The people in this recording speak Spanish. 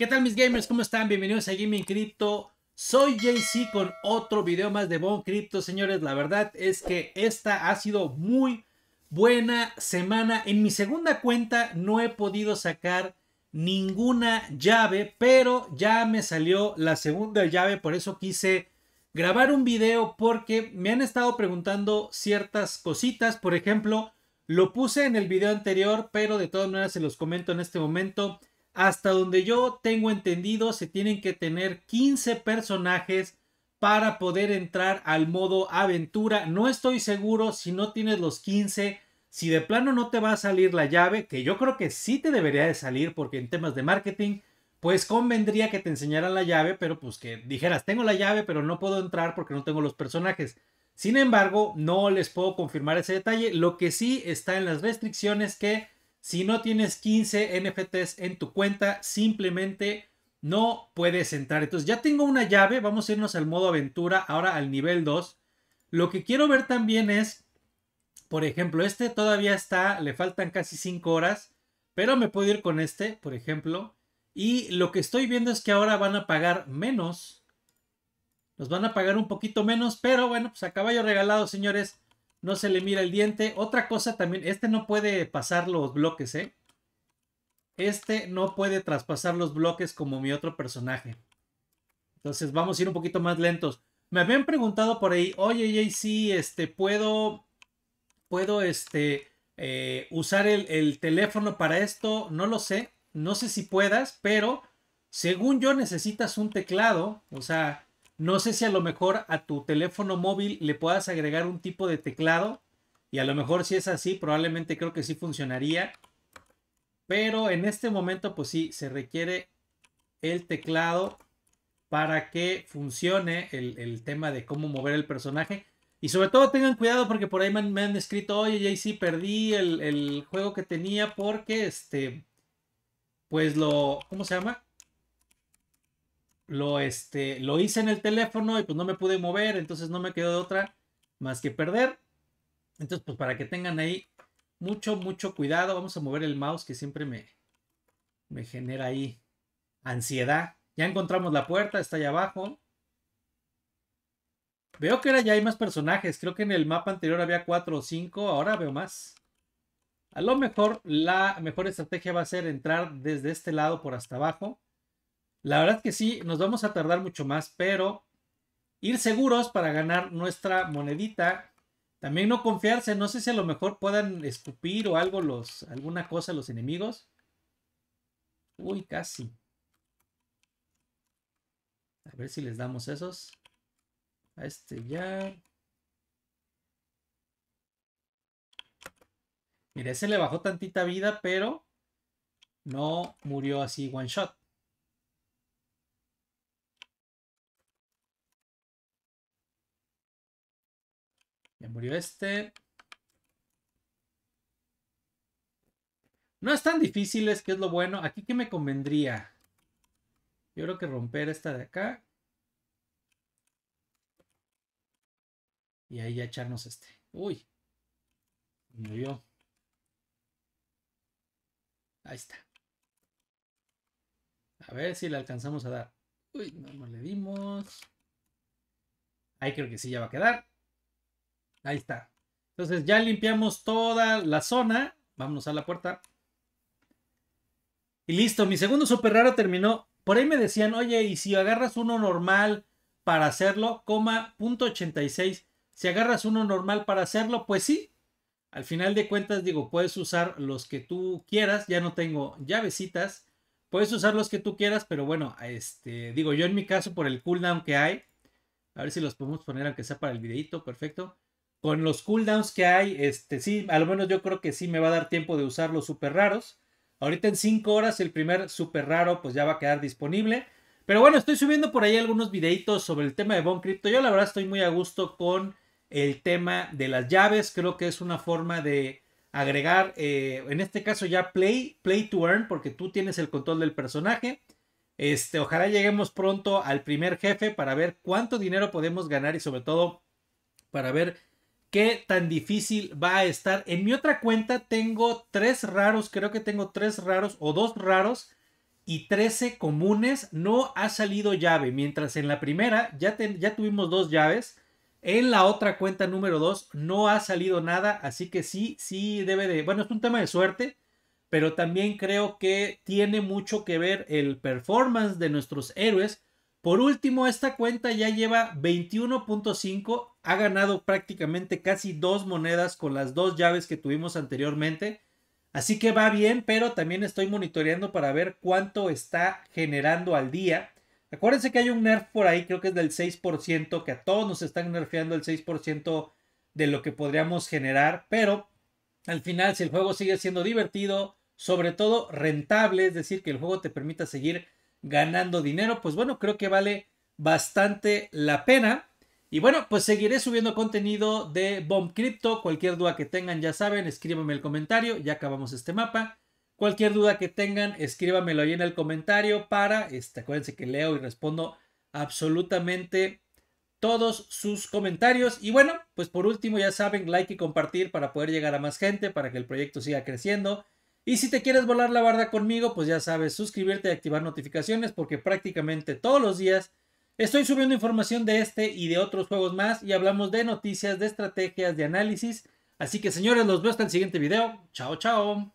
¿Qué tal mis gamers? ¿Cómo están? Bienvenidos a Gaming Crypto. Soy JC con otro video más de Bon Crypto, señores. La verdad es que esta ha sido muy buena semana. En mi segunda cuenta no he podido sacar ninguna llave, pero ya me salió la segunda llave, por eso quise grabar un video porque me han estado preguntando ciertas cositas, por ejemplo, lo puse en el video anterior, pero de todas maneras se los comento en este momento. Hasta donde yo tengo entendido, se tienen que tener 15 personajes para poder entrar al modo aventura. No estoy seguro si no tienes los 15, si de plano no te va a salir la llave, que yo creo que sí te debería de salir porque en temas de marketing, pues convendría que te enseñaran la llave, pero pues que dijeras, tengo la llave, pero no puedo entrar porque no tengo los personajes. Sin embargo, no les puedo confirmar ese detalle. Lo que sí está en las restricciones que si no tienes 15 NFTs en tu cuenta, simplemente no puedes entrar. Entonces ya tengo una llave, vamos a irnos al modo aventura, ahora al nivel 2. Lo que quiero ver también es, por ejemplo, este todavía está, le faltan casi 5 horas, pero me puedo ir con este, por ejemplo. Y lo que estoy viendo es que ahora van a pagar menos. Nos van a pagar un poquito menos, pero bueno, pues a caballo regalado, señores. No se le mira el diente. Otra cosa también, este no puede pasar los bloques, ¿eh? Este no puede traspasar los bloques como mi otro personaje. Entonces vamos a ir un poquito más lentos. Me habían preguntado por ahí, oye, Jay, sí, este, puedo, puedo, este, eh, usar el, el teléfono para esto. No lo sé, no sé si puedas, pero según yo necesitas un teclado, o sea, no sé si a lo mejor a tu teléfono móvil le puedas agregar un tipo de teclado. Y a lo mejor si es así, probablemente creo que sí funcionaría. Pero en este momento, pues sí, se requiere el teclado para que funcione el, tema de cómo mover el personaje. Y sobre todo tengan cuidado porque por ahí me han, escrito, oye, ya sí, perdí el, el, juego que tenía porque, este, pues lo, ¿cómo se llama? lo, este, lo hice en el teléfono y pues no me pude mover, entonces no me quedó de otra más que perder. Entonces, pues para que tengan ahí mucho, mucho cuidado, vamos a mover el mouse que siempre me, me genera ahí ansiedad. Ya encontramos la puerta, está allá abajo. Veo que ahora ya hay más personajes. Creo que en el mapa anterior había 4 o 5, ahora veo más. A lo mejor la mejor estrategia va a ser entrar desde este lado por hasta abajo la verdad que sí, nos vamos a tardar mucho más, pero ir seguros para ganar nuestra monedita. También no confiarse, no sé si a lo mejor puedan escupir o algo los, alguna cosa los enemigos. Uy, casi. A ver si les damos esos. A este ya. Mira, ese le bajó tantita vida, pero no murió así one shot. murió este. No es tan difícil, es que es lo bueno. Aquí que me convendría. Yo creo que romper esta de acá. Y ahí ya echarnos este. Uy. Murió. Ahí está. A ver si le alcanzamos a dar. Uy, no, no le dimos. Ahí creo que sí ya va a quedar. Ahí está. Entonces ya limpiamos toda la zona. Vámonos a la puerta. Y listo, mi segundo super raro terminó. Por ahí me decían, oye, y si agarras uno normal para hacerlo, coma, punto Si agarras uno normal para hacerlo, pues sí. Al final de cuentas, digo, puedes usar los que tú quieras. Ya no tengo llavecitas. Puedes usar los que tú quieras, pero bueno, este, digo, yo en mi caso, por el cooldown que hay, a ver si los podemos poner aunque sea para el videito, perfecto con los cooldowns que hay, este, sí, al menos yo creo que sí me va a dar tiempo de usar los super raros. Ahorita en 5 horas el primer super raro pues ya va a quedar disponible. Pero bueno, estoy subiendo por ahí algunos videitos sobre el tema de Bon Crypto. Yo la verdad estoy muy a gusto con el tema de las llaves. Creo que es una forma de agregar, eh, en este caso ya play, play to earn, porque tú tienes el control del personaje. Este, ojalá lleguemos pronto al primer jefe para ver cuánto dinero podemos ganar y sobre todo para ver qué tan difícil va a estar. En mi otra cuenta tengo tres raros, creo que tengo tres raros o dos raros y 13 comunes. No ha salido llave, mientras en la primera ya, ya tuvimos dos llaves. En la otra cuenta número 2 no ha salido nada, así que sí, sí debe de... Bueno, es un tema de suerte, pero también creo que tiene mucho que ver el performance de nuestros héroes por último, esta cuenta ya lleva 21.5, ha ganado prácticamente casi dos monedas con las dos llaves que tuvimos anteriormente. Así que va bien, pero también estoy monitoreando para ver cuánto está generando al día. Acuérdense que hay un nerf por ahí, creo que es del 6%, que a todos nos están nerfeando el 6% de lo que podríamos generar, pero al final si el juego sigue siendo divertido, sobre todo rentable, es decir, que el juego te permita seguir ganando dinero, pues bueno, creo que vale bastante la pena. Y bueno, pues seguiré subiendo contenido de Bomb Crypto. Cualquier duda que tengan, ya saben, escríbame el comentario. Ya acabamos este mapa. Cualquier duda que tengan, escríbamelo ahí en el comentario para, este, acuérdense que leo y respondo absolutamente todos sus comentarios. Y bueno, pues por último, ya saben, like y compartir para poder llegar a más gente, para que el proyecto siga creciendo y si te quieres volar la barda conmigo, pues ya sabes, suscribirte y activar notificaciones porque prácticamente todos los días estoy subiendo información de este y de otros juegos más y hablamos de noticias, de estrategias, de análisis. Así que señores, los veo hasta el siguiente video. Chao, chao.